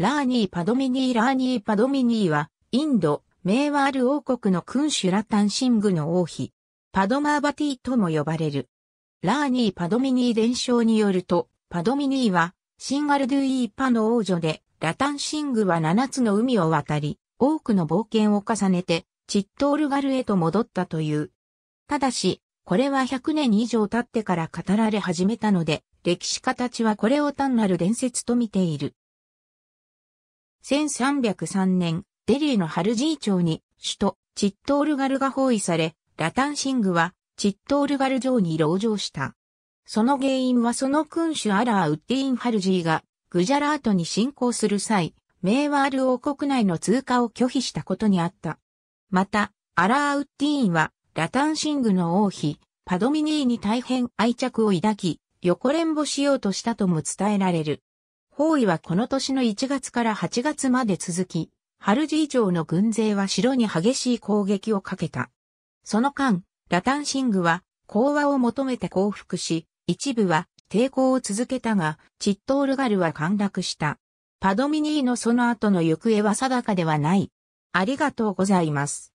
ラーニー・パドミニー・ラーニー・パドミニーは、インド、メーワール王国の君主ラタンシングの王妃、パドマーバティとも呼ばれる。ラーニー・パドミニー伝承によると、パドミニーは、シンガルドゥイーパの王女で、ラタンシングは7つの海を渡り、多くの冒険を重ねて、チットールガルへと戻ったという。ただし、これは100年以上経ってから語られ始めたので、歴史家たちはこれを単なる伝説と見ている。1303年、デリーのハルジー町に首都チットールガルが包囲され、ラタンシングはチットールガル城に籠城した。その原因はその君主アラー・ウッディーン・ハルジーがグジャラートに侵攻する際、メーワール王国内の通過を拒否したことにあった。また、アラー・ウッディーンはラタンシングの王妃、パドミニーに大変愛着を抱き、横連ぼしようとしたとも伝えられる。包囲はこの年の1月から8月まで続き、ハルジ以上の軍勢は城に激しい攻撃をかけた。その間、ラタンシングは講和を求めて降伏し、一部は抵抗を続けたが、チットールガルは陥落した。パドミニーのその後の行方は定かではない。ありがとうございます。